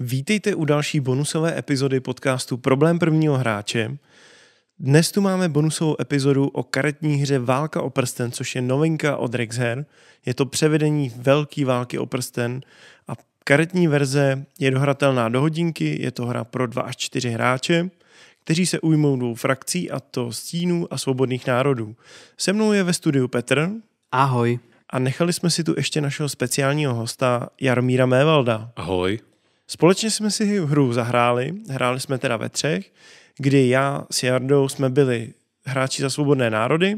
Vítejte u další bonusové epizody podcastu Problém prvního hráče. Dnes tu máme bonusovou epizodu o karetní hře Válka o prsten, což je novinka od Rexher. Je to převedení velké války o prsten a karetní verze je dohratelná do hodinky, je to hra pro 2 až 4 hráče – kteří se ujmou dvou frakcí a to stínů a svobodných národů. Se mnou je ve studiu Petr. Ahoj. A nechali jsme si tu ještě našeho speciálního hosta Jaromíra Mévalda. Ahoj. Společně jsme si hru zahráli, hráli jsme teda ve třech, kdy já s Jardou jsme byli hráči za svobodné národy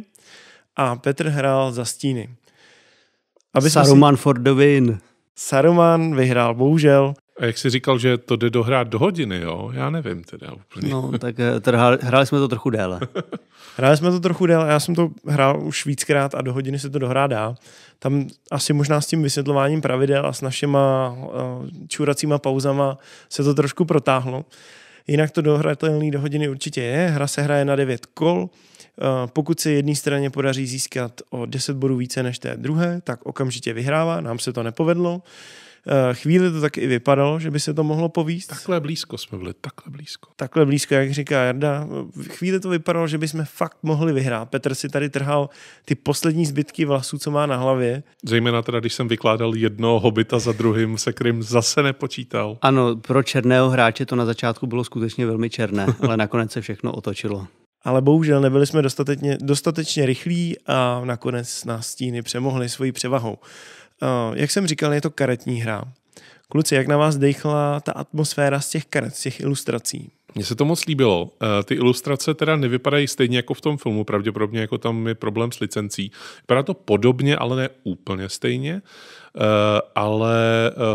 a Petr hrál za stíny. Aby Saruman si... for the win. Saruman vyhrál, bohužel. A jak jsi říkal, že to jde dohrát do hodiny, jo? Já nevím teda úplně. No, tak eh, hráli jsme to trochu déle. hráli jsme to trochu déle, já jsem to hrál už víckrát a do hodiny se to dohrá dá. Tam asi možná s tím vysvětlováním pravidel a s našima eh, čuracíma pauzama se to trošku protáhlo. Jinak to dohratelný do hodiny určitě je. Hra se hraje na 9 kol. Eh, pokud se jedné straně podaří získat o 10 bodů více než té druhé, tak okamžitě vyhrává. Nám se to nepovedlo. Eh, chvíli to tak i vypadalo, že by se to mohlo povíst. Takhle blízko jsme byli, takhle blízko. Takhle blízko, jak říká Jarda. Chvíli to vypadalo, že by jsme fakt mohli vyhrát. Petr si tady trhal ty poslední zbytky vlasů, co má na hlavě. Zejména teda, když jsem vykládal jednoho hobita za druhým, se kterým zase nepočítal. Ano, pro černého hráče to na začátku bylo skutečně velmi černé, ale nakonec se všechno otočilo ale bohužel nebyli jsme dostatečně, dostatečně rychlí a nakonec nás stíny přemohly svojí převahou. Eh, jak jsem říkal, je to karetní hra. Kluci, jak na vás dechla ta atmosféra z těch karet, z těch ilustrací? Mně se to moc líbilo. Eh, ty ilustrace teda nevypadají stejně jako v tom filmu, pravděpodobně jako tam je problém s licencí. Vypadá to podobně, ale ne úplně stejně. Eh, ale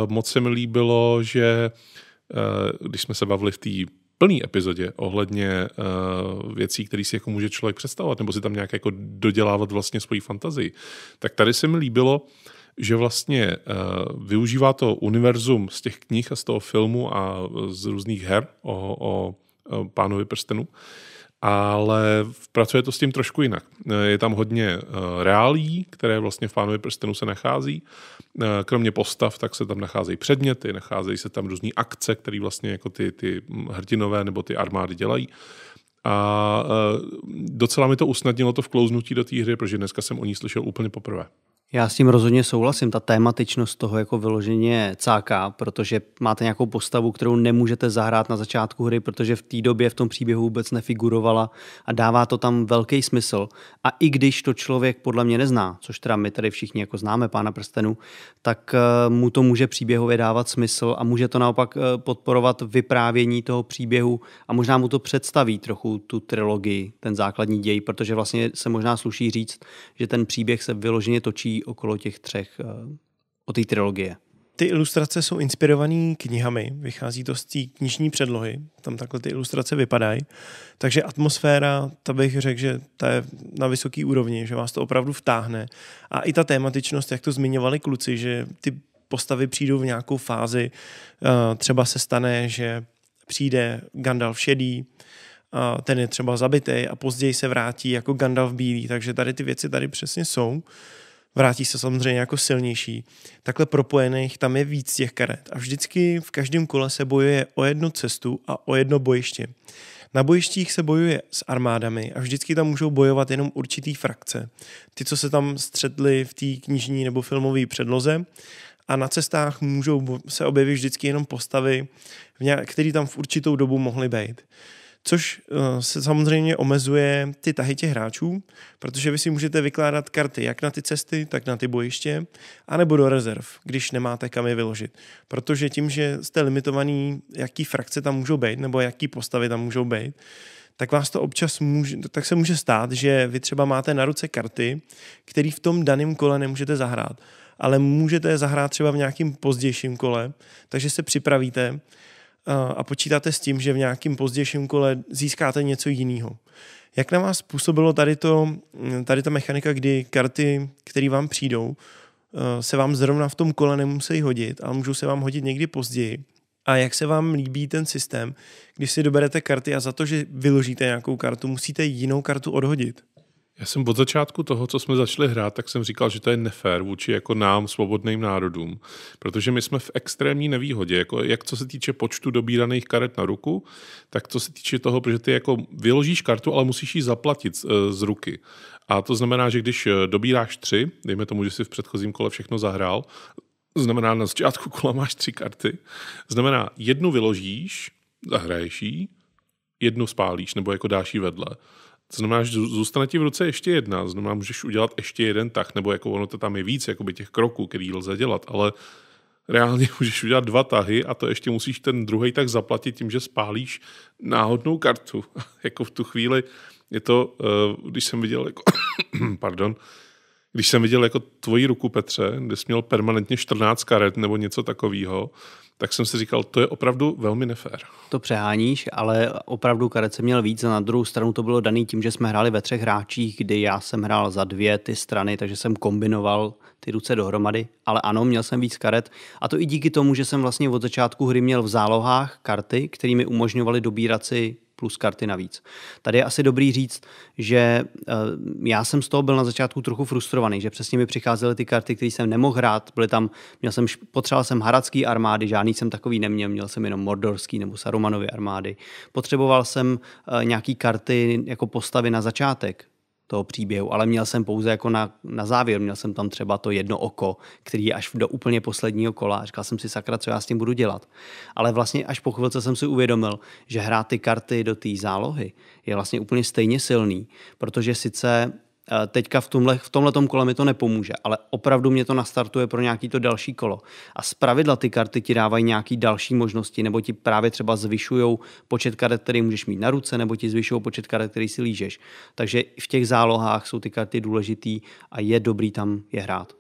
moc se mi líbilo, že když jsme se bavili v té plný epizodě ohledně uh, věcí, které si jako může člověk představovat, nebo si tam nějak jako dodělávat vlastně svoji fantazii. Tak tady se mi líbilo, uh, že vlastně eh, využívá to univerzum z těch knih a z toho filmu a eh, z různých her o, o pánovi prstenu, ale pracuje to s tím trošku jinak. Eh, je tam hodně reálí, které vlastně v Pánovi prstenu se nachází. Kromě postav, tak se tam nacházejí předměty, nacházejí se tam různé akce, které vlastně jako ty, ty hrdinové nebo ty armády dělají. A docela mi to usnadnilo to vklouznutí do té hry, protože dneska jsem o ní slyšel úplně poprvé. Já s tím rozhodně souhlasím. Ta tématičnost toho jako vyloženě cáká, protože máte nějakou postavu, kterou nemůžete zahrát na začátku hry, protože v té době v tom příběhu vůbec nefigurovala a dává to tam velký smysl. A i když to člověk podle mě nezná, což teda my tady všichni jako známe pána prstenu, tak eh, mu to může příběhově dávat smysl a může to naopak eh, podporovat vyprávění toho příběhu a možná mu to představí trochu tu trilogii, ten základní děj, protože vlastně se možná sluší říct, že ten příběh se vyloženě točí okolo těch třech, eh, o té trilogie. Ty ilustrace jsou inspirované knihami, vychází to z té knižní předlohy, tam takhle ty ilustrace vypadají, takže atmosféra, ta bych řekl, že ta je na vysoký úrovni, že vás to opravdu vtáhne. A i ta tématičnost, jak to zmiňovali kluci, že ty postavy přijdou v nějakou fázi, eh, třeba se stane, že přijde Gandalf šedý, a ten je třeba zabitý a později se vrátí jako Gandalf bílý, takže tady ty věci tady přesně jsou vrátí se samozřejmě jako silnější. Takhle propojených tam je víc těch karet a vždycky v každém kole se bojuje o jednu cestu a o jedno bojiště. Na bojištích se bojuje s armádami a vždycky tam můžou bojovat jenom určitý frakce. Ty, co se tam střetli v té knižní nebo filmové předloze, a na cestách můžou se objevit vždycky jenom postavy, které tam v určitou dobu mohly být což eh, se samozřejmě omezuje ty tahy těch hráčů, protože vy si můžete vykládat karty jak na ty cesty, tak na ty bojiště, anebo do rezerv, když nemáte kam je vyložit. Protože tím, že jste limitovaný, jaký frakce tam můžou být, nebo jaký postavy tam můžou být, tak vás to občas může, tak se může stát, že vy třeba máte na ruce karty, které v tom daném kole nemůžete zahrát, ale můžete je zahrát třeba v nějakém pozdějším kole, takže se připravíte Eh, a počítáte s tím, že v nějakém pozdějším kole získáte něco jiného. Jak na vás působilo tady, to, hm, tady ta mechanika, kdy karty, které vám přijdou, eh, se vám zrovna v tom kole nemusí hodit, ale můžou se vám hodit někdy později? A jak se vám líbí ten systém, když si doberete karty a za to, že vyložíte nějakou kartu, musíte jinou kartu odhodit? Já jsem od začátku toho, co jsme začali hrát, tak jsem říkal, že to je nefér vůči jako nám, svobodným národům, protože my jsme v extrémní nevýhodě, jako jak co se týče počtu dobíraných karet na ruku, tak co se týče toho, protože ty jako vyložíš kartu, ale musíš ji zaplatit z, z ruky. A to znamená, že když eh, dobíráš tři, dejme tomu, že si v předchozím kole všechno zahrál, znamená na začátku kola máš tři karty, znamená jednu vyložíš, zahraješ ji, jednu spálíš nebo jako dáš ji vedle to znamená, že zůstane ti v ruce ještě jedna, to znamená, můžeš udělat ještě jeden tak, nebo jako ono to tam je víc, jakoby těch kroků, který lze dělat, ale reálně můžeš udělat dva tahy a to ještě musíš ten druhý tak zaplatit tím, že spálíš náhodnou kartu. jako v tu chvíli je to, eh, když jsem viděl jako, pardon, když jsem viděl jako tvoji ruku, Petře, kde jsi měl permanentně 14 karet nebo něco takového, tak jsem si říkal, to je opravdu velmi nefér. To přeháníš, ale opravdu se měl víc a na druhou stranu to bylo daný tím, že jsme hráli ve třech hráčích, kdy já jsem hrál za dvě ty strany, takže jsem kombinoval ty ruce dohromady, ale ano, měl jsem víc karet a to i díky tomu, že jsem vlastně od začátku hry měl v zálohách karty, které mi umožňovaly dobírat si plus karty navíc. Tady je asi dobrý říct, že eh, já jsem z toho byl na začátku trochu frustrovaný, že přesně mi přicházely ty karty, které jsem nemohl hrát, byly tam, měl jsem, potřeboval jsem haradský armády, žádný jsem takový neměl, měl jsem jenom mordorský nebo sarumanovy armády. Potřeboval jsem eh, nějaký karty jako postavy na začátek, toho příběhu, ale měl jsem pouze jako na, na závěr, měl jsem tam třeba to jedno oko, který je až do úplně posledního kola. Říkal jsem si, sakra, co já s tím budu dělat. Ale vlastně až po chvilce jsem si uvědomil, že hrát ty karty do té zálohy je vlastně úplně stejně silný, protože sice Eh, teďka v, tomhle, v tomhletom kole mi to nepomůže, ale opravdu mě to nastartuje pro nějaký to další kolo. A pravidla ty karty ti dávají nějaký další možnosti, nebo ti právě třeba zvyšují počet karet, který můžeš mít na ruce, nebo ti zvyšují počet karet, který si lížeš. Takže v těch zálohách jsou ty karty důležitý a je dobrý tam je hrát.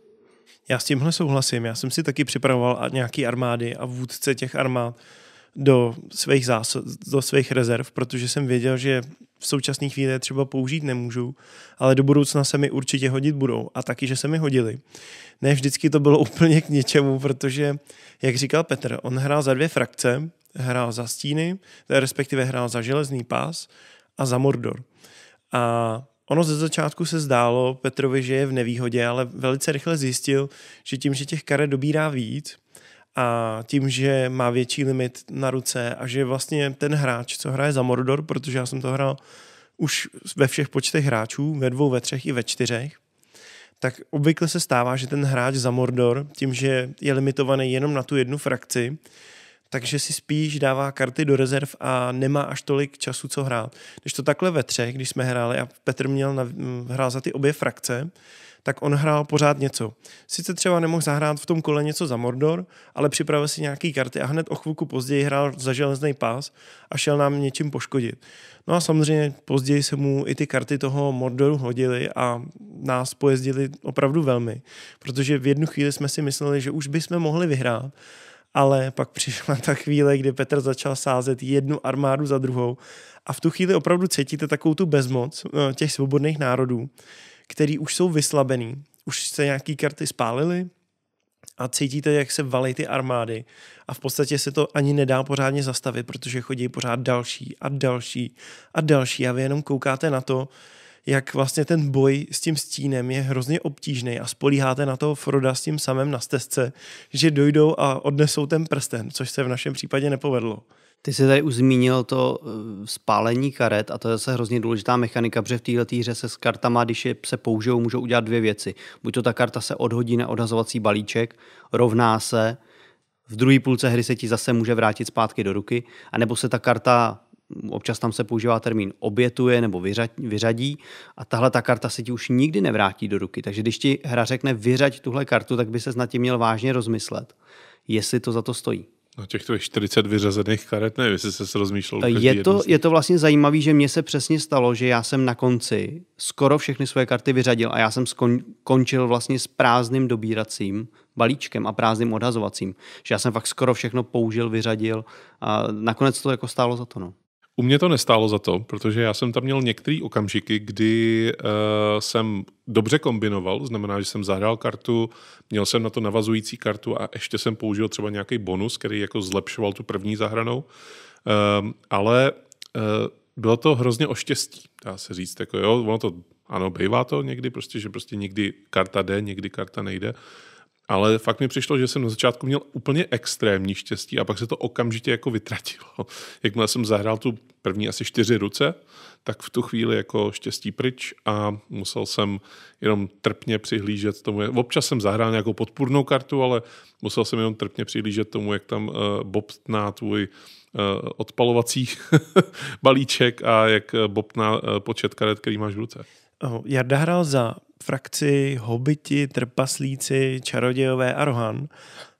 Já s tímhle souhlasím. Já jsem si taky připravoval nějaký armády a vůdce těch armád do svých, zás do svých rezerv, protože jsem věděl, že v současné chvíli třeba použít nemůžu, ale do budoucna se mi určitě hodit budou a taky, že se mi hodili. Ne vždycky to bylo úplně k něčemu, protože, jak říkal Petr, on hrál za dvě frakce, hrál za stíny, respektive hrál za železný pás a za Mordor. A Ono ze začátku se zdálo Petrovi, že je v nevýhodě, ale velice rychle zjistil, že tím, že těch karet dobírá víc, a tím, že má větší limit na ruce a že vlastně ten hráč, co hraje za Mordor, protože já jsem to hrál už ve všech počtech hráčů, ve dvou, ve třech i ve čtyřech, tak obvykle se stává, že ten hráč za Mordor, tím, že je limitovaný jenom na tu jednu frakci, takže si spíš dává karty do rezerv a nemá až tolik času, co hrát. Když to takhle ve třech, když jsme hráli a Petr měl na, hrál za ty obě frakce, tak on hrál pořád něco. Sice třeba nemohl zahrát v tom kole něco za Mordor, ale připravil si nějaký karty a hned o chvilku později hrál za železný pás a šel nám něčím poškodit. No a samozřejmě později se mu i ty karty toho Mordoru hodily a nás pojezdili opravdu velmi, protože v jednu chvíli jsme si mysleli, že už bychom mohli vyhrát, ale pak přišla ta chvíle, kdy Petr začal sázet jednu armádu za druhou a v tu chvíli opravdu cítíte takovou tu bezmoc eh, těch svobodných národů, který už jsou vyslabený, už se nějaký karty spálily a cítíte, jak se valí ty armády a v podstatě se to ani nedá pořádně zastavit, protože chodí pořád další a další a další a vy jenom koukáte na to, jak vlastně ten boj s tím stínem je hrozně obtížný a spolíháte na toho Froda s tím samým na stezce, že dojdou a odnesou ten prsten, což se v našem případě nepovedlo. Ty jsi tady už zmínil to eh, spálení karet a to je zase hrozně důležitá mechanika, protože v této hře se s kartama, když je se použijou, můžou udělat dvě věci. Buď to ta karta se odhodí na odhazovací balíček, rovná se, v druhé půlce hry se ti zase může vrátit zpátky do ruky, anebo se ta karta občas tam se používá termín obětuje nebo vyřadí a tahle ta karta se ti už nikdy nevrátí do ruky. Takže když ti hra řekne vyřaď tuhle kartu, tak by se nad tím měl vážně rozmyslet, jestli to za to stojí. No těch 40 vyřazených karet, nevím, jestli se rozmýšlel. Je to, je to vlastně zajímavé, že mně se přesně stalo, že já jsem na konci skoro všechny svoje karty vyřadil a já jsem skon, končil vlastně s prázdným dobíracím balíčkem a prázdným odhazovacím. Že já jsem fakt skoro všechno použil, vyřadil a nakonec to jako stálo za to. No. U mě to nestálo za to, protože já jsem tam měl některé okamžiky, kdy uh, jsem dobře kombinoval, znamená, že jsem zahrál kartu, měl jsem na to navazující kartu a ještě jsem použil třeba nějaký bonus, který jako zlepšoval tu první zahranou, uh, ale uh, bylo to hrozně o štěstí, dá se říct. Jako jo, ono to, ano, bývá to někdy, prostě, že prostě někdy karta jde, někdy karta nejde. Uh, ale fakt mi přišlo, že jsem na začátku měl úplně extrémní štěstí a pak se to okamžitě jako vytratilo. Jakmile jsem zahrál tu první asi čtyři ruce, tak v tu chvíli jako štěstí pryč a musel jsem jenom trpně přihlížet tomu. Občas jsem zahrál nějakou podpůrnou kartu, ale musel jsem jenom trpně přihlížet tomu, jak tam uh, eh, bobtná tvůj uh, odpalovací balíček a jak eh, bobtná uh, počet karet, který máš v ruce. Jarda hrál za frakci hobiti, trpaslíci, čarodějové a rohan.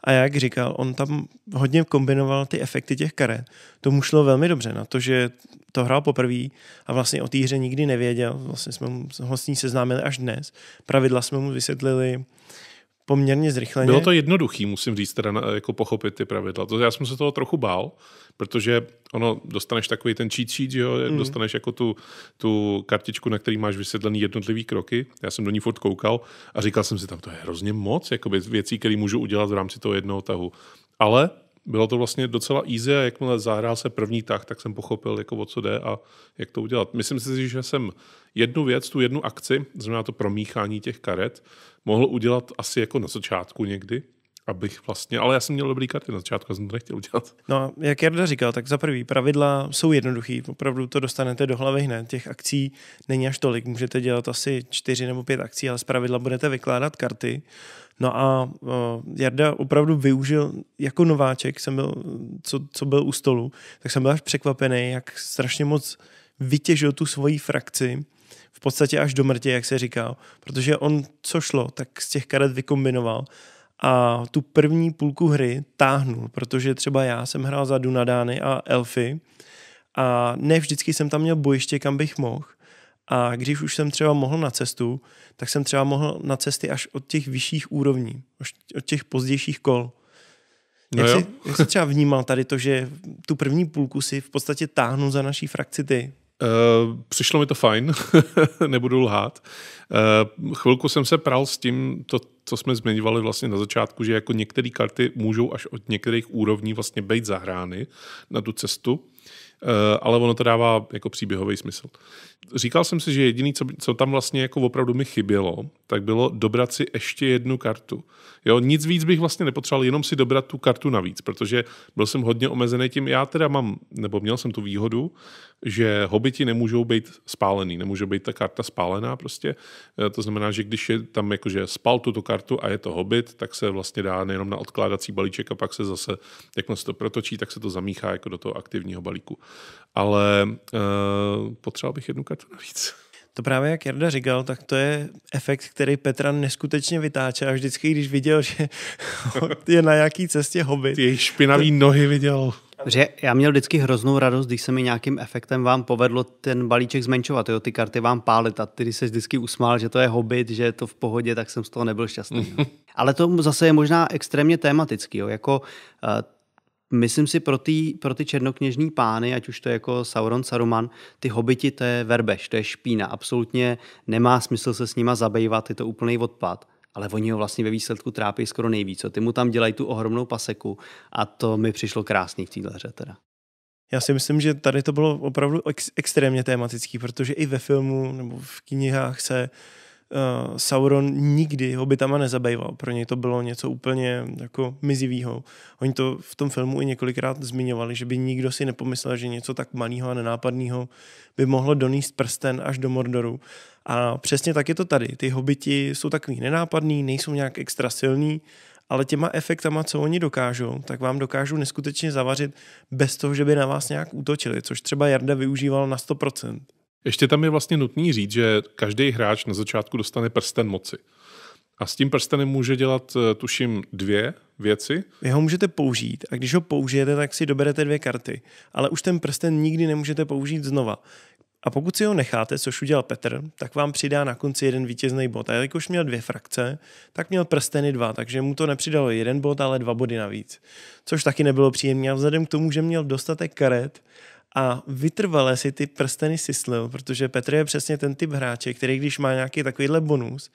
A jak říkal, on tam hodně kombinoval ty efekty těch karet. mu šlo velmi dobře na to, že to hrál poprvé a vlastně o té hře nikdy nevěděl. Vlastně jsme ho s ní seznámili až dnes. Pravidla jsme mu vysvětlili, poměrně zrychleně. Bylo to jednoduché, musím říct, teda jako pochopit ty pravidla. To, já jsem se toho trochu bál, protože ono, dostaneš takový ten cheat sheet, jo? Mm. dostaneš jako tu, tu kartičku, na který máš vysvětlený jednotlivý kroky. Já jsem do ní furt koukal a říkal jsem si tam, to je hrozně moc jakoby, věcí, které můžu udělat v rámci toho jednoho tahu. Ale bylo to vlastně docela easy a jakmile zahrál se první tah, tak jsem pochopil, jako o co jde a jak to udělat. Myslím si, že jsem jednu věc, tu jednu akci, znamená to promíchání těch karet, mohl udělat asi jako na začátku někdy, abych vlastně, ale já jsem měl dobrý karty na začátku, já jsem to nechtěl udělat. No, jak Jarda říkal, tak za prvý pravidla jsou jednoduchý, opravdu to dostanete do hlavy hned, těch akcí není až tolik, můžete dělat asi čtyři nebo pět akcí, ale z pravidla budete vykládat karty. No a uh, Jarda opravdu využil, jako nováček jsem byl, co, co byl u stolu, tak jsem byl až překvapený, jak strašně moc vytěžil tu svoji frakci, v podstatě až do mrtě, jak se říká, protože on co šlo, tak z těch karet vykombinoval a tu první půlku hry táhnul, protože třeba já jsem hrál za Dunadány a Elfy a ne vždycky jsem tam měl bojiště, kam bych mohl. A když už jsem třeba mohl na cestu, tak jsem třeba mohl na cesty až od těch vyšších úrovní, od těch pozdějších kol. No jak, jsi, jak jsi třeba vnímal tady to, že tu první půlku si v podstatě táhnu za naší frakci ty? Eh, přišlo mi to fajn, nebudu lhát. Uh, chvilku jsem se pral s tím, to, co jsme zmiňovali vlastně na začátku, že jako některé karty můžou až od některých úrovní vlastně být zahrány na tu cestu, uh, ale ono to dává jako příběhový smysl říkal jsem si, že jediný, co, co tam vlastně jako opravdu mi chybělo, tak bylo dobrat si ještě jednu kartu. Jo, nic víc bych vlastně nepotřeboval, jenom si dobrat tu kartu navíc, protože byl jsem hodně omezený tím, já teda mám, nebo měl jsem tu výhodu, že hobiti nemůžou být spálený, nemůže být ta karta spálená prostě. E, to znamená, že když je tam jakože spal tuto kartu a je to hobit, tak se vlastně dá nejenom na odkládací balíček a pak se zase, jak se to protočí, tak se to zamíchá jako do toho aktivního balíku. Ale e, potřeboval bych jednu kartu Jirka to navíc. To právě, jak Jarda říkal, tak to je efekt, který Petra neskutečně vytáče a vždycky, když viděl, že je na jaký cestě hobby. Ty její špinavý nohy viděl. Že já měl vždycky hroznou radost, když se mi nějakým efektem vám povedlo ten balíček zmenšovat, jo, ty karty vám pálit a ty se vždycky usmál, že to je hobit, že je to v pohodě, tak jsem z toho nebyl šťastný. Ale to zase je možná extrémně tematický, jo, jako eh, myslím si pro ty, pro ty černokněžní pány, ať už to je jako Sauron, Saruman, ty hobiti, to je verbež, to je špína. Absolutně nemá smysl se s nima zabývat, je to úplný odpad ale oni ho vlastně ve výsledku trápí skoro nejvíc. Ty mu tam dělají tu ohromnou paseku a to mi přišlo krásný v téhle hře teda. Já si myslím, že tady to bylo opravdu ex- extrémně tematický, protože i ve filmu nebo v knihách se uh, uh, Sauron nikdy tam nezabýval. Pro něj to bylo něco úplně jako mizivýho. Oni to v tom filmu i několikrát zmiňovali, že by nikdo si nepomyslel, že něco tak malého a nenápadného by mohlo donést prsten až do Mordoru. A přesně tak je to tady. Ty hobiti jsou takový nenápadný, nejsou nějak extra silný, ale těma efektama, co oni dokážou, tak vám dokážou neskutečně zavařit bez toho, že by na vás nějak útočili, což třeba Jarda využíval na ještě tam je vlastně nutný říct, že každý hráč na začátku dostane prsten moci. A s tím prstenem může dělat, eh, tuším, dvě věci. Vy ho můžete použít a když ho použijete, tak si doberete dvě karty. Ale už ten prsten nikdy nemůžete použít znova. A pokud si ho necháte, což udělal Petr, tak vám přidá na konci jeden vítězný bod. A jelikož měl dvě frakce, tak měl prsteny dva, takže mu to nepřidalo jeden bod, ale dva body navíc. Což taky nebylo příjemné. A vzhledem k tomu, že měl dostatek karet a vytrvale si ty prsteny syslil, protože Petr je přesně ten typ hráče, který když má nějaký takovýhle bonus,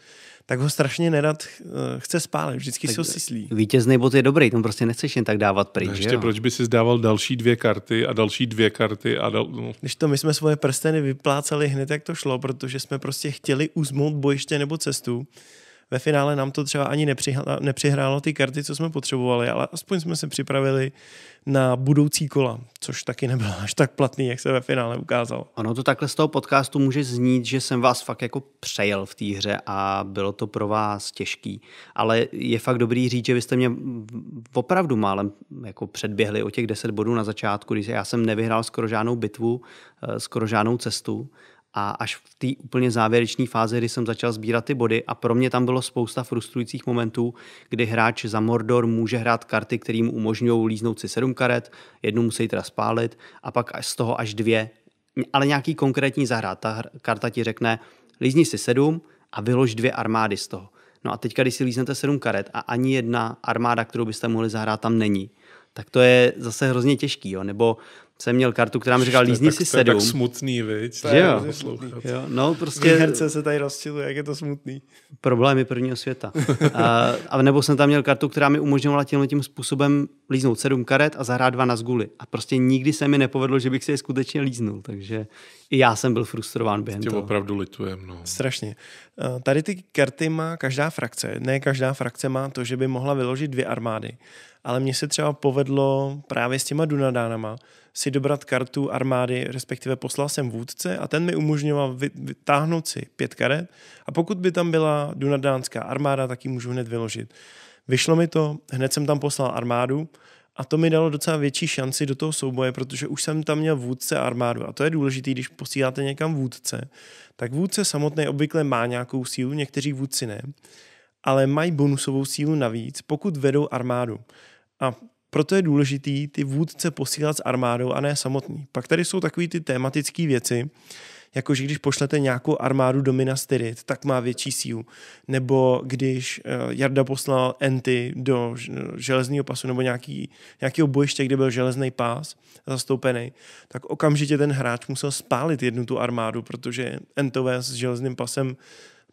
tak ho strašně nerad eh, chce spálit, vždycky tak se ho syslí. Vítězný bod je dobrý, tam prostě nechceš jen tak dávat pryč. A no ještě jo? proč by si zdával další dvě karty a další dvě karty a dal... No. Když to my jsme svoje prsteny vypláceli hned, jak to šlo, protože jsme prostě chtěli uzmout bojiště nebo cestu ve finále nám to třeba ani nepřihrálo ty karty, co jsme potřebovali, ale aspoň jsme se připravili na budoucí kola, což taky nebylo až tak platný, jak se ve finále ukázalo. Ano, to takhle z toho podcastu může znít, že jsem vás fakt jako přejel v té hře a bylo to pro vás těžký. Ale je fakt dobrý říct, že vy jste mě opravdu málem jako předběhli o těch 10 bodů na začátku, když já jsem nevyhrál skoro žádnou bitvu, eh, skoro žádnou cestu a až v té úplně závěrečné fázi, kdy jsem začal sbírat ty body a pro mě tam bylo spousta frustrujících momentů, kdy hráč za Mordor může hrát karty, které mu umožňují líznout si sedm karet, jednu musí teda spálit a pak z toho až dvě, ale nějaký konkrétní zahrát. Ta karta ti řekne, lízni si sedm a vylož dvě armády z toho. No a teďka, když si líznete sedm karet a ani jedna armáda, kterou byste mohli zahrát, tam není, tak to je zase hrozně těžký. Jo? Nebo jsem měl kartu, která mi říkala, lízni si sedm. To je tak smutný, viď? To je jo. Smutný. jo. No, prostě... Herce se tady rozčiluje, jak je to smutný. Problémy prvního světa. a, a nebo jsem tam měl kartu, která mi umožňovala tím tím způsobem líznout sedm karet a zahrát dva na zguli. A prostě nikdy se mi nepovedlo, že bych si je skutečně líznul. Takže i já jsem byl frustrován během Tě toho. opravdu litujem, no. Strašně. Eh, tady ty karty má každá frakce. Ne každá frakce má to, že by mohla vyložit dvě armády. Ale mně se třeba povedlo právě s těma Dunadánama, si dobrat kartu armády, respektive poslal jsem vůdce a ten mi umožňoval vytáhnout si pět karet a pokud by tam byla dunadánská armáda, tak ji můžu hned vyložit. Vyšlo mi to, hned jsem tam poslal armádu a to mi dalo docela větší šanci do toho souboje, protože už jsem tam měl vůdce armádu. A to je důležité, když posíláte někam vůdce, tak vůdce samotný obvykle má nějakou sílu, někteří vůdci ne, ale mají bonusovou sílu navíc, pokud vedou armádu. A proto je důležitý ty vůdce posílat s armádou a ne samotný. Pak tady jsou takové ty tematické věci, jako že když pošlete nějakou armádu do Minas Tirith, tak má větší sílu. Nebo když eh, Jarda poslal Enty do železného pasu nebo nějaký, nějakého bojiště, kde byl železný pás zastoupený, tak okamžitě ten hráč musel spálit jednu tu armádu, protože Entové s železným pasem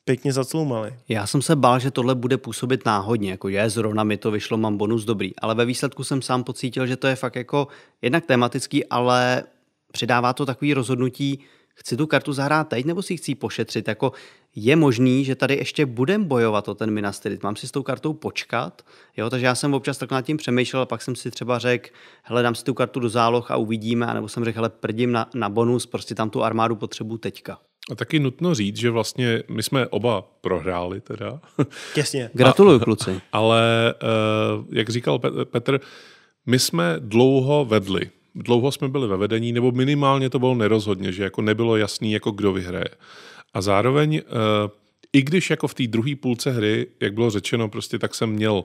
pěkně zacloumali. Já jsem se bál, že tohle bude působit náhodně, jako je, zrovna mi to vyšlo, mám bonus dobrý, ale ve výsledku jsem sám pocítil, že to je fakt jako jednak tematický, ale přidává to takový rozhodnutí, chci tu kartu zahrát teď, nebo si chci pošetřit, jako je možný, že tady ještě budem bojovat o ten Minas Mám si s tou kartou počkat? Jo, takže já jsem občas tak nad tím přemýšlel a pak jsem si třeba řekl, hele, dám si tu kartu do záloh a uvidíme, anebo jsem řekl, hele, prdím na, na bonus, prostě tam tu armádu potřebu teďka. A taky nutno říct, že vlastně my jsme oba prohráli teda. Těsně. Gratuluju, kluci. Ale eh, jak říkal Petr, my jsme dlouho vedli. Dlouho jsme byli ve vedení, nebo minimálně to bylo nerozhodně, že jako nebylo jasný, jako kdo vyhraje. A zároveň, eh, i když jako v té druhé půlce hry, jak bylo řečeno, prostě tak jsem měl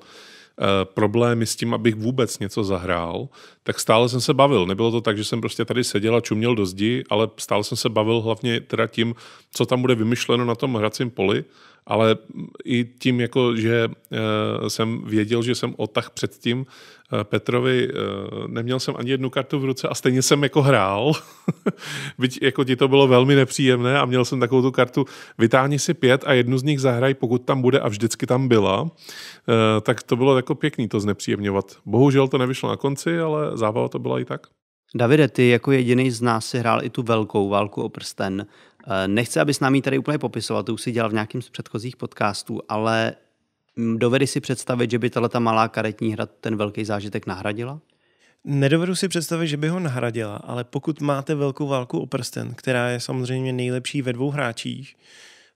Eh, problémy s tím, abych vůbec něco zahrál, tak stále jsem se bavil. Nebylo to tak, že jsem prostě tady seděl a čuměl do zdi, ale stále jsem se bavil hlavně teda tím, co tam bude vymyšleno na tom hracím poli, ale i tím, jako, že eh, jsem věděl, že jsem o tah předtím, Eh, Petrovi, eh, neměl jsem ani jednu kartu v ruce a stejně jsem jako hrál, byť jako ti to bylo velmi nepříjemné a měl jsem takovou tu kartu, vytáhni si pět a jednu z nich zahraj, pokud tam bude a vždycky tam byla, eh, tak to bylo jako pěkný to znepříjemňovat. Bohužel to nevyšlo na konci, ale zábava to byla i tak. Davide, ty jako jediný z nás si hrál i tu velkou válku o prsten. Nechci, abys nám ji tady úplně popisoval, to už si dělal v nějakým z předchozích podcastů, ale Mm, Dovedy si představit, že by tahle ta malá karetní hra ten velký zážitek nahradila? Nedovedu si představit, že by ho nahradila, ale pokud máte velkou válku o prsten, která je samozřejmě nejlepší ve dvou hráčích,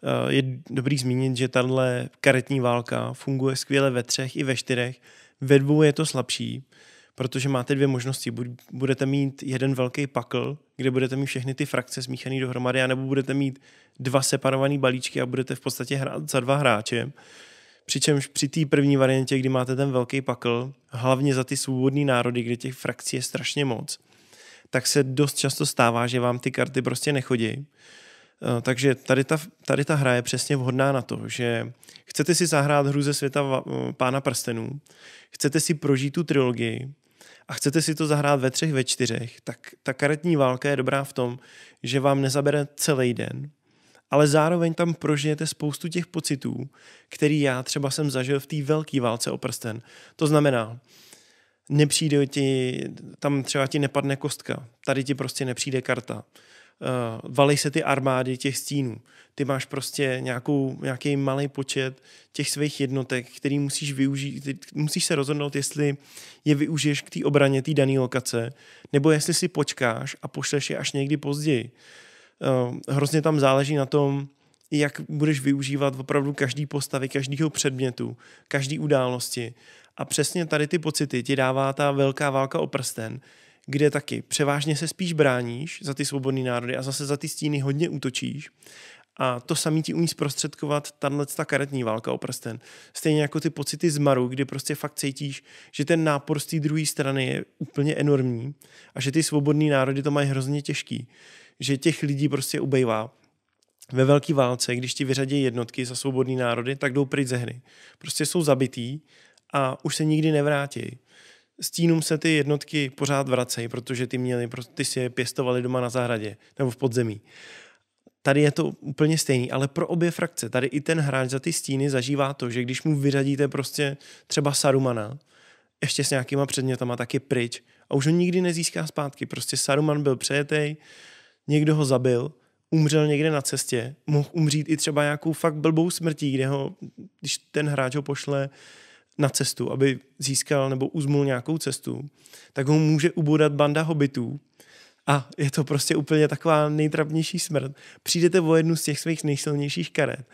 eh, je dobrý zmínit, že tahle karetní válka funguje skvěle ve třech i ve čtyřech. Ve dvou je to slabší, protože máte dvě možnosti. Buď budete mít jeden velký pakl, kde budete mít všechny ty frakce smíchané dohromady, anebo budete mít dva separované balíčky a budete v podstatě hrát za dva hráče. Přičemž při té první variantě, kdy máte ten velký pakl, hlavně za ty svobodné národy, kde těch frakcí je strašně moc, tak se dost často stává, že vám ty karty prostě nechodí. Eh, takže tady ta, tady ta hra je přesně vhodná na to, že chcete si zahrát hru ze světa eh, Pána prstenů, chcete si prožít tu trilogii a chcete si to zahrát ve třech, ve čtyřech, tak ta karetní válka je dobrá v tom, že vám nezabere celý den, ale zároveň tam prožijete spoustu těch pocitů, který já třeba jsem zažil v té velké válce o prsten. To znamená, nepřijde ti, tam třeba ti nepadne kostka, tady ti prostě nepřijde karta. Uh, valej se ty armády těch stínů. Ty máš prostě nějakou, nějaký malý počet těch svých jednotek, který musíš využít, musíš se rozhodnout, jestli je využiješ k té obraně té dané lokace, nebo jestli si počkáš a pošleš je až někdy později. Uh, Eh, hrozně tam záleží na tom, jak budeš využívat opravdu každý postavy, každého předmětu, každý události. A přesně tady ty pocity ti dává ta velká válka o prsten, kde taky převážně se spíš bráníš za ty svobodné národy a zase za ty stíny hodně útočíš. A to samý ti umí zprostředkovat tahle ta karetní válka o prsten. Stejně jako ty pocity zmaru, kdy prostě fakt cítíš, že ten nápor z té druhé strany je úplně enormní a že ty svobodné národy to mají hrozně těžký že těch lidí prostě ubejvá. Ve velké válce, když ti vyřadí jednotky za svobodný národy, tak jdou pryč ze hry. Prostě jsou zabitý a už se nikdy nevrátí. Stínům se ty jednotky pořád vracejí, protože ty, měli, ty si je pěstovali doma na zahradě nebo v podzemí. Tady je to úplně stejný, ale pro obě frakce. Tady i ten hráč za ty stíny zažívá to, že když mu vyřadíte prostě třeba Sarumana, ještě s nějakýma předmětama, tak je pryč a už ho nikdy nezíská zpátky. Prostě Saruman byl přejetej, někdo ho zabil, umřel někde na cestě, mohl umřít i třeba nějakou fakt blbou smrtí, kde ho, když ten hráč ho pošle na cestu, aby získal nebo uzmul nějakou cestu, tak ho může ubodat banda hobitů, a je to prostě úplně taková nejtrapnější smrt. Přijdete o jednu z těch svých nejsilnějších karet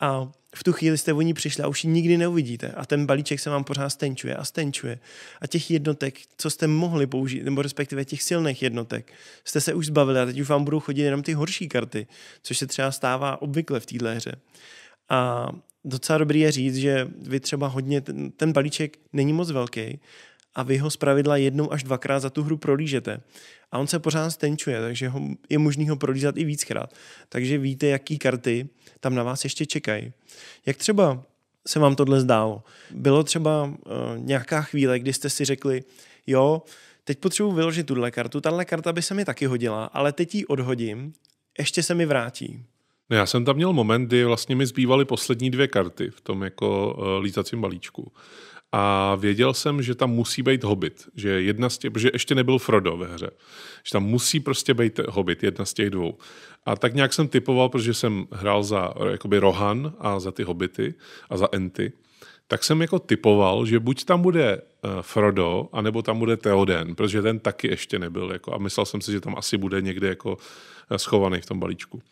a v tu chvíli jste o ní přišli a už ji nikdy neuvidíte a ten balíček se vám pořád stenčuje a stenčuje. A těch jednotek, co jste mohli použít, nebo respektive těch silných jednotek, jste se už zbavili a teď už vám budou chodit jenom ty horší karty, což se třeba stává obvykle v téhle hře. A docela dobrý je říct, že vy třeba hodně, ten, ten balíček není moc velký a vy ho zpravidla jednou až dvakrát za tu hru prolížete. A on se pořád stenčuje, takže ho, je možný ho prolízat i víckrát. Takže víte, jaký karty tam na vás ještě čekají. Jak třeba se vám tohle zdálo? Bylo třeba uh, nějaká chvíle, kdy jste si řekli, jo, teď potřebuji vyložit tuhle kartu, tahle karta by se mi taky hodila, ale teď ji odhodím, ještě se mi vrátí. No já jsem tam měl moment, kdy vlastně mi zbývaly poslední dvě karty v tom jako uh, lízacím balíčku a věděl jsem, že tam musí být Hobbit, že jedna z těch, že ještě nebyl Frodo ve hře, že tam musí prostě být Hobbit, jedna z těch dvou. A tak nějak jsem typoval, protože jsem hrál za jakoby Rohan a za ty Hobity a za Enty, tak jsem jako typoval, že buď tam bude eh, Frodo, anebo tam bude Theoden, protože ten taky ještě nebyl. Jako, a myslel jsem si, že tam asi bude někde jako eh, schovaný v tom balíčku.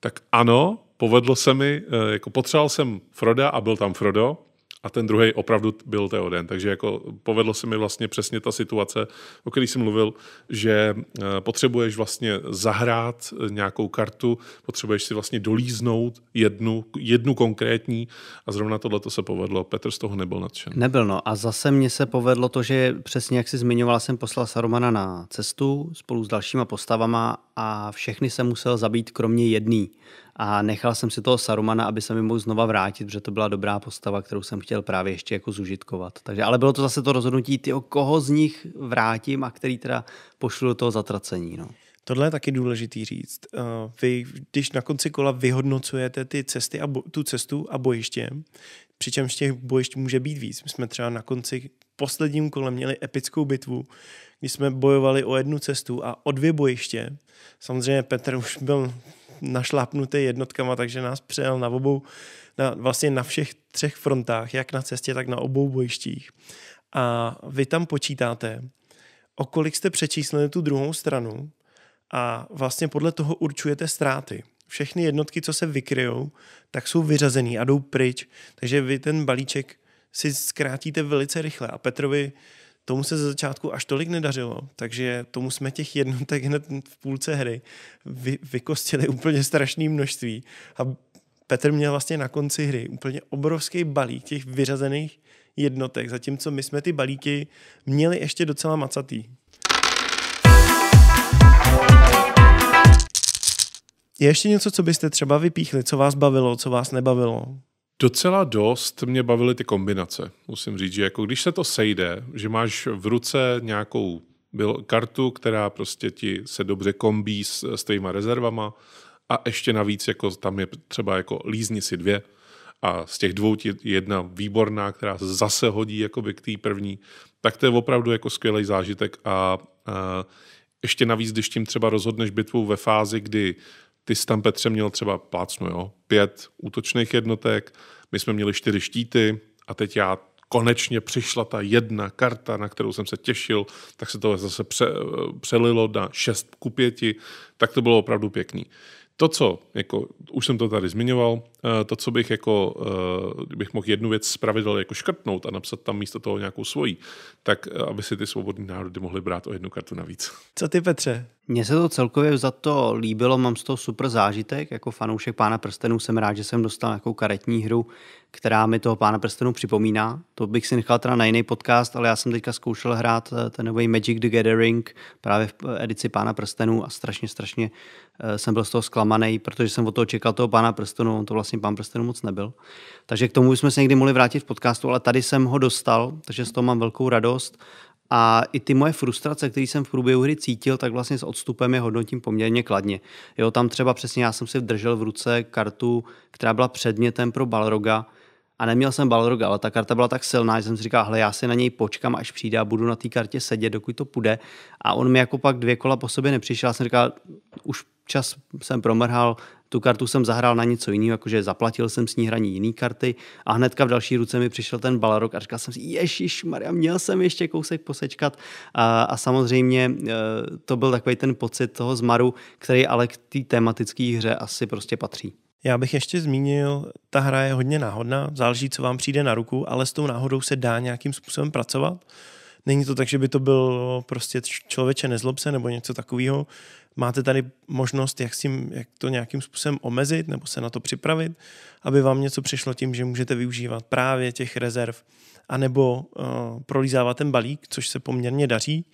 Tak ano, povedlo se mi, eh, jako potřeboval jsem Froda a byl tam Frodo, a ten druhý opravdu byl Teoden. Takže jako povedlo se mi vlastně přesně ta situace, o které jsem mluvil, že eh, potřebuješ vlastně zahrát eh, nějakou kartu, potřebuješ si vlastně dolíznout jednu, jednu konkrétní a zrovna tohle to se povedlo. Petr z toho nebyl nadšen. Nebyl, no. A zase mně se povedlo to, že přesně jak si zmiňoval, jsem poslal Saromana na cestu spolu s dalšíma postavama a všechny jsem musel zabít kromě jedný a nechal jsem si toho Sarumana, aby se mi mohl znova vrátit, protože to byla dobrá postava, kterou jsem chtěl právě ještě jako zužitkovat. Takže, ale bylo to zase to rozhodnutí, o koho z nich vrátím a který teda pošlu do toho zatracení. No. Tohle je taky důležitý říct. Eh, vy, když na konci kola vyhodnocujete ty cesty a bo, tu cestu a bojiště, přičemž těch bojišť může být víc. My jsme třeba na konci posledním kole měli epickou bitvu, kdy jsme bojovali o jednu cestu a o dvě bojiště. Samozřejmě Petr už byl našlápnutý jednotkama, takže nás přejel na obou, na, vlastně na všech třech frontách, jak na cestě, tak na obou bojištích. A vy tam počítáte, o kolik jste přečíslili tu druhou stranu a vlastně podle toho určujete ztráty všechny jednotky, co se vykryjou, tak jsou vyřazený a jdou pryč. Takže vy ten balíček si zkrátíte velice rychle. A Petrovi Tomu se ze začátku až tolik nedařilo, takže tomu jsme těch jednotek hned v půlce hry vy, vykostili úplně strašné množství a Petr měl vlastně na konci hry úplně obrovský balík těch vyřazených jednotek, zatímco my jsme ty balíky měli ještě docela macatý. Je ještě něco, co byste třeba vypíchli, co vás bavilo, co vás nebavilo? Docela dost mě bavily ty kombinace. Musím říct, že jako když se to sejde, že máš v ruce nějakou kartu, která prostě ti se dobře kombí s, s tvýma rezervama a ještě navíc jako tam je třeba jako lízni si dvě a z těch dvou je jedna výborná, která zase hodí jako k té první, tak to je opravdu jako skvělý zážitek a, a ještě navíc, když tím třeba rozhodneš bitvu ve fázi, kdy ty jsi tam, Petře, měl třeba plácnu, jo? Pět útočných jednotek, my jsme měli čtyři štíty a teď já konečně přišla ta jedna karta, na kterou jsem se těšil, tak se to zase pře, přelilo na šest ku pěti, tak to bylo opravdu pěkný. To, co, jako, už jsem to tady zmiňoval, Eh, to, co bych jako, eh, bych mohl jednu věc z pravidel jako škrtnout a napsat tam místo toho nějakou svojí, tak eh, aby si ty svobodní národy mohly brát o jednu kartu navíc. Co ty, Petře? Mně se to celkově za to líbilo, mám z toho super zážitek. Jako fanoušek Pána prstenů jsem rád, že jsem dostal nějakou karetní hru, která mi toho Pána prstenů připomíná. To bych si nechal teda na jiný podcast, ale já jsem teďka zkoušel hrát ten nový Magic the Gathering právě v edici Pána prstenů a strašně, strašně jsem byl z toho zklamaný, protože jsem od toho čekal toho Pána prstenů, on to vlastně vlastně pán prstenů moc nebyl. Takže k tomu bychom se někdy mohli vrátit v podcastu, ale tady jsem ho dostal, takže z toho mám velkou radost. A i ty moje frustrace, které jsem v průběhu hry cítil, tak vlastně s odstupem je hodnotím poměrně kladně. Jo, tam třeba přesně já jsem si držel v ruce kartu, která byla předmětem pro Balroga, a neměl jsem Balroga, ale ta karta byla tak silná, že jsem si říkal, hle, já si na něj počkám, až přijde a budu na té kartě sedět, dokud to půjde. A on mi jako pak dvě kola po sobě nepřišel. Já jsem říkal, už čas jsem promrhal, tu kartu jsem zahrál na něco jiného, jakože zaplatil jsem s ní hraní jiný karty a hnedka v další ruce mi přišel ten balarok a říkal jsem si, ježiš Maria, měl jsem ještě kousek posečkat a, a samozřejmě e, to byl takový ten pocit toho zmaru, který ale k té tematické hře asi prostě patří. Já bych ještě zmínil, ta hra je hodně náhodná, záleží, co vám přijde na ruku, ale s tou náhodou se dá nějakým způsobem pracovat. Není to tak, že by to byl no, prostě člověče nezlobce nebo něco takového. Máte tady možnost, jak, si, tím, jak to nějakým způsobem omezit nebo se na to připravit, aby vám něco přišlo tím, že můžete využívat právě těch rezerv anebo uh, prolízávat ten balík, což se poměrně daří.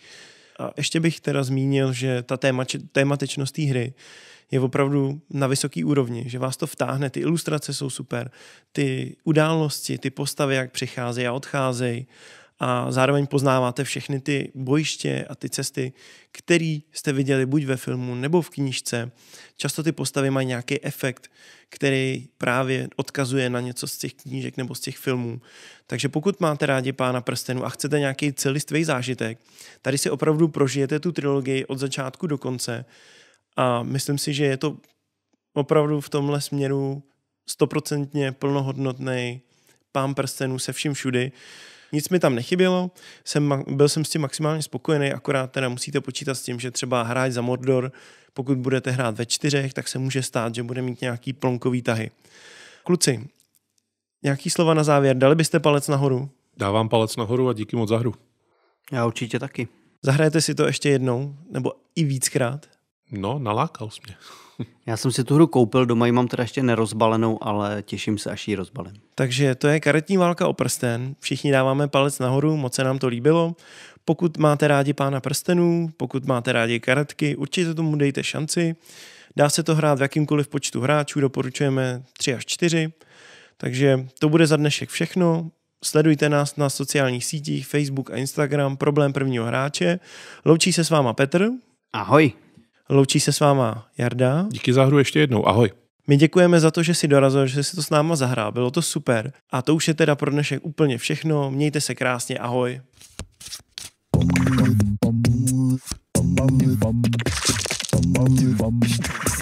A ještě bych teda zmínil, že ta témač, tématečnost té hry je opravdu na vysoký úrovni, že vás to vtáhne, ty ilustrace jsou super, ty události, ty postavy, jak přicházejí a odcházejí a zároveň poznáváte všechny ty bojiště a ty cesty, které jste viděli buď ve filmu nebo v knížce. Často ty postavy mají nějaký efekt, který právě odkazuje na něco z těch knížek nebo z těch filmů. Takže pokud máte rádi Pána prstenu a chcete nějaký celistvý zážitek, tady si opravdu prožijete tu trilogii od začátku do konce a myslím si, že je to opravdu v tomhle směru stoprocentně plnohodnotný pán prstenů se vším všudy. Uh, nic mi tam nechybělo, jsem, byl jsem s tím maximálně spokojený, akorát teda musíte počítat s tím, že třeba hráč za Mordor, pokud budete hrát ve čtyřech, tak se může stát, že bude mít nějaký plonkový tahy. Kluci, nějaký slova na závěr, dali byste palec nahoru? Dávám palec nahoru a díky moc za hru. Já určitě taky. Zahrajete si to ještě jednou, nebo i víckrát? No, nalákal jsi mě. Já jsem si tu hru koupil, doma ji mám teda ještě nerozbalenou, ale těším se, až ji rozbalím. Takže to je karetní válka o prsten. Všichni dáváme palec nahoru, moc se nám to líbilo. Pokud máte rádi pána prstenů, pokud máte rádi karetky, určitě tomu dejte šanci. Dá se to hrát v jakýmkoliv počtu hráčů, doporučujeme 3 až 4. Takže to bude za dnešek všechno. Sledujte nás na sociálních sítích Facebook a Instagram Problém prvního hráče. Loučí se s váma Petr. Ahoj. Loučí se s váma Jarda. Díky za hru ještě jednou. Ahoj. My děkujeme za to, že si dorazil, že si to s náma zahrál. Bylo to super. A to už je teda pro dnešek úplně všechno. Mějte se krásně. Ahoj. Bum, bum, bum, bum, bum, bum, bum, bum, bum.